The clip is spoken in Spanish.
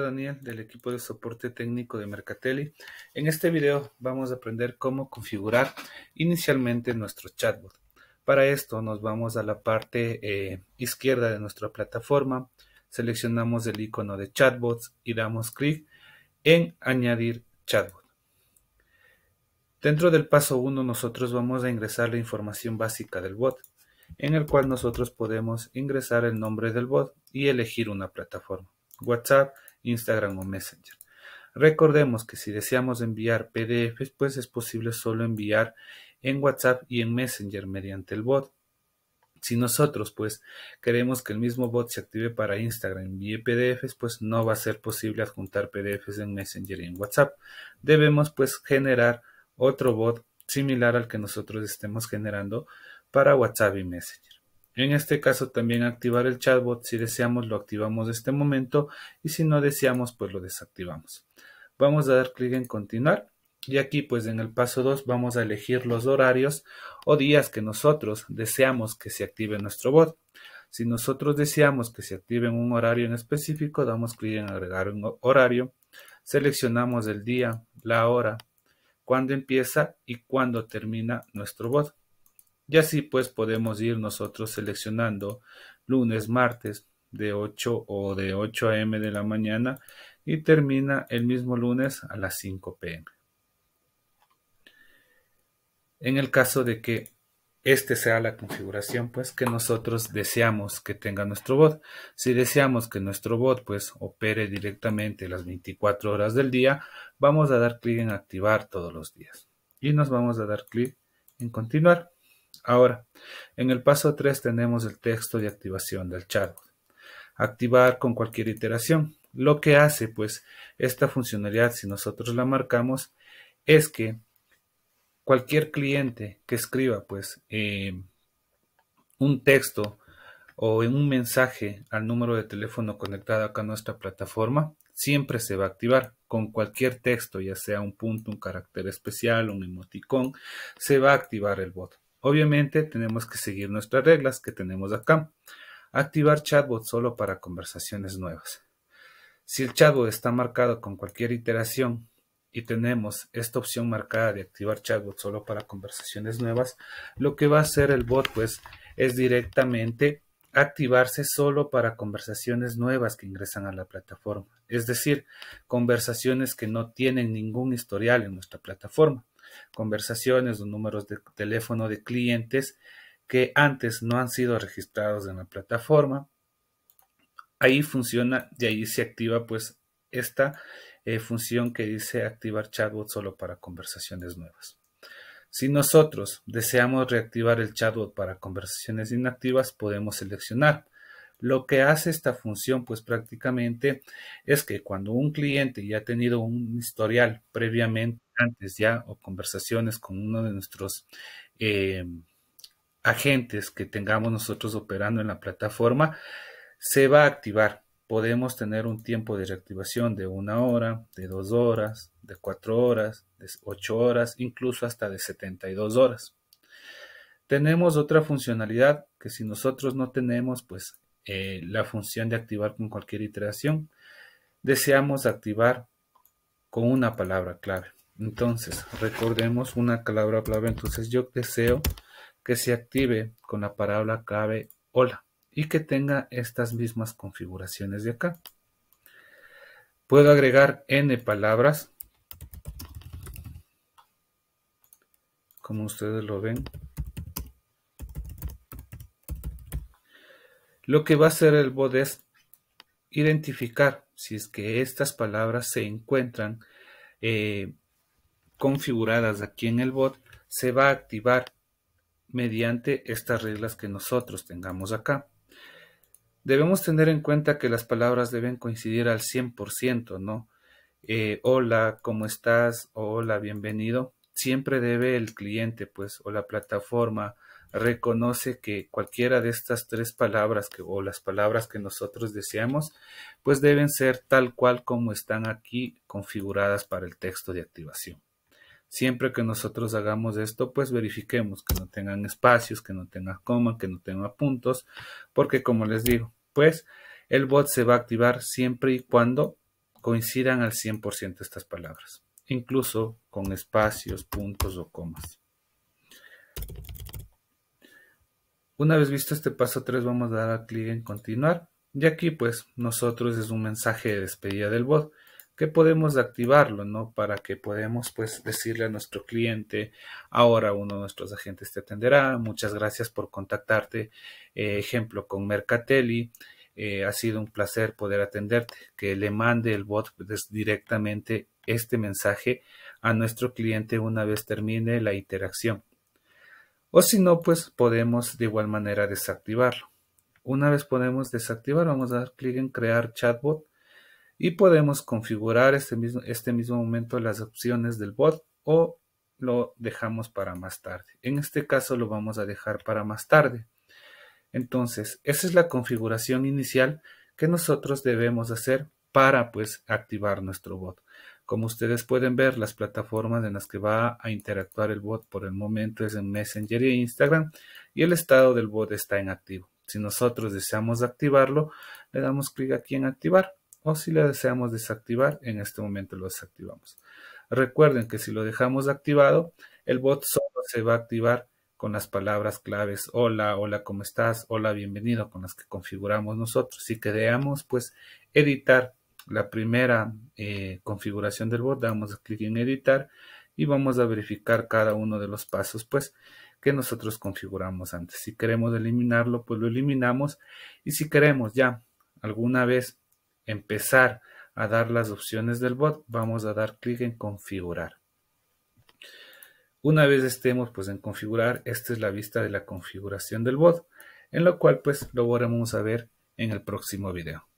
Daniel del equipo de soporte técnico de Mercatelli. En este video vamos a aprender cómo configurar inicialmente nuestro chatbot. Para esto nos vamos a la parte eh, izquierda de nuestra plataforma, seleccionamos el icono de chatbots y damos clic en añadir chatbot. Dentro del paso 1 nosotros vamos a ingresar la información básica del bot, en el cual nosotros podemos ingresar el nombre del bot y elegir una plataforma. WhatsApp, Instagram o Messenger. Recordemos que si deseamos enviar PDFs, pues es posible solo enviar en WhatsApp y en Messenger mediante el bot. Si nosotros pues queremos que el mismo bot se active para Instagram y envíe PDFs, pues no va a ser posible adjuntar PDFs en Messenger y en WhatsApp. Debemos pues generar otro bot similar al que nosotros estemos generando para WhatsApp y Messenger. En este caso también activar el chatbot, si deseamos lo activamos de este momento y si no deseamos pues lo desactivamos. Vamos a dar clic en continuar y aquí pues en el paso 2 vamos a elegir los horarios o días que nosotros deseamos que se active nuestro bot. Si nosotros deseamos que se active en un horario en específico, damos clic en agregar un horario, seleccionamos el día, la hora, cuándo empieza y cuándo termina nuestro bot. Y así pues podemos ir nosotros seleccionando lunes, martes de 8 o de 8 a.m. de la mañana y termina el mismo lunes a las 5 p.m. En el caso de que este sea la configuración pues que nosotros deseamos que tenga nuestro bot. Si deseamos que nuestro bot pues opere directamente las 24 horas del día, vamos a dar clic en activar todos los días y nos vamos a dar clic en continuar. Ahora, en el paso 3 tenemos el texto de activación del chatbot. Activar con cualquier iteración. Lo que hace, pues, esta funcionalidad, si nosotros la marcamos, es que cualquier cliente que escriba, pues, eh, un texto o un mensaje al número de teléfono conectado acá a nuestra plataforma, siempre se va a activar con cualquier texto, ya sea un punto, un carácter especial, un emoticón, se va a activar el bot. Obviamente tenemos que seguir nuestras reglas que tenemos acá. Activar chatbot solo para conversaciones nuevas. Si el chatbot está marcado con cualquier iteración y tenemos esta opción marcada de activar chatbot solo para conversaciones nuevas, lo que va a hacer el bot pues es directamente activarse solo para conversaciones nuevas que ingresan a la plataforma, es decir, conversaciones que no tienen ningún historial en nuestra plataforma conversaciones o números de teléfono de clientes que antes no han sido registrados en la plataforma. Ahí funciona y ahí se activa pues esta eh, función que dice activar chatbot solo para conversaciones nuevas. Si nosotros deseamos reactivar el chatbot para conversaciones inactivas, podemos seleccionar lo que hace esta función, pues prácticamente es que cuando un cliente ya ha tenido un historial previamente, antes ya, o conversaciones con uno de nuestros eh, agentes que tengamos nosotros operando en la plataforma, se va a activar. Podemos tener un tiempo de reactivación de una hora, de dos horas, de cuatro horas, de ocho horas, incluso hasta de 72 horas. Tenemos otra funcionalidad que si nosotros no tenemos, pues eh, la función de activar con cualquier iteración, deseamos activar con una palabra clave. Entonces, recordemos una palabra clave. Entonces, yo deseo que se active con la palabra clave hola y que tenga estas mismas configuraciones de acá. Puedo agregar n palabras, como ustedes lo ven, Lo que va a hacer el bot es identificar si es que estas palabras se encuentran eh, configuradas aquí en el bot, se va a activar mediante estas reglas que nosotros tengamos acá. Debemos tener en cuenta que las palabras deben coincidir al 100%, ¿no? Eh, hola, ¿cómo estás? Hola, bienvenido. Siempre debe el cliente, pues, o la plataforma, reconoce que cualquiera de estas tres palabras que, o las palabras que nosotros deseamos, pues deben ser tal cual como están aquí configuradas para el texto de activación. Siempre que nosotros hagamos esto, pues verifiquemos que no tengan espacios, que no tengan coma, que no tengan puntos, porque como les digo, pues el bot se va a activar siempre y cuando coincidan al 100% estas palabras, incluso con espacios, puntos o comas. Una vez visto este paso 3 vamos a dar clic en continuar y aquí pues nosotros es un mensaje de despedida del bot que podemos activarlo, ¿no? Para que podemos pues decirle a nuestro cliente, ahora uno de nuestros agentes te atenderá, muchas gracias por contactarte, eh, ejemplo con Mercatelli, eh, ha sido un placer poder atenderte, que le mande el bot pues, directamente este mensaje a nuestro cliente una vez termine la interacción. O si no, pues podemos de igual manera desactivarlo. Una vez podemos desactivar, vamos a dar clic en crear chatbot y podemos configurar este mismo, este mismo momento las opciones del bot o lo dejamos para más tarde. En este caso lo vamos a dejar para más tarde. Entonces, esa es la configuración inicial que nosotros debemos hacer para pues activar nuestro bot. Como ustedes pueden ver, las plataformas en las que va a interactuar el bot por el momento es en Messenger e Instagram y el estado del bot está en activo. Si nosotros deseamos activarlo, le damos clic aquí en activar o si lo deseamos desactivar, en este momento lo desactivamos. Recuerden que si lo dejamos activado, el bot solo se va a activar con las palabras claves hola, hola, ¿cómo estás? Hola, bienvenido, con las que configuramos nosotros. Si queremos, pues, editar la primera eh, configuración del bot, damos clic en editar y vamos a verificar cada uno de los pasos pues que nosotros configuramos antes. Si queremos eliminarlo, pues lo eliminamos y si queremos ya alguna vez empezar a dar las opciones del bot, vamos a dar clic en configurar. Una vez estemos pues en configurar, esta es la vista de la configuración del bot, en lo cual pues lo veremos a ver en el próximo video.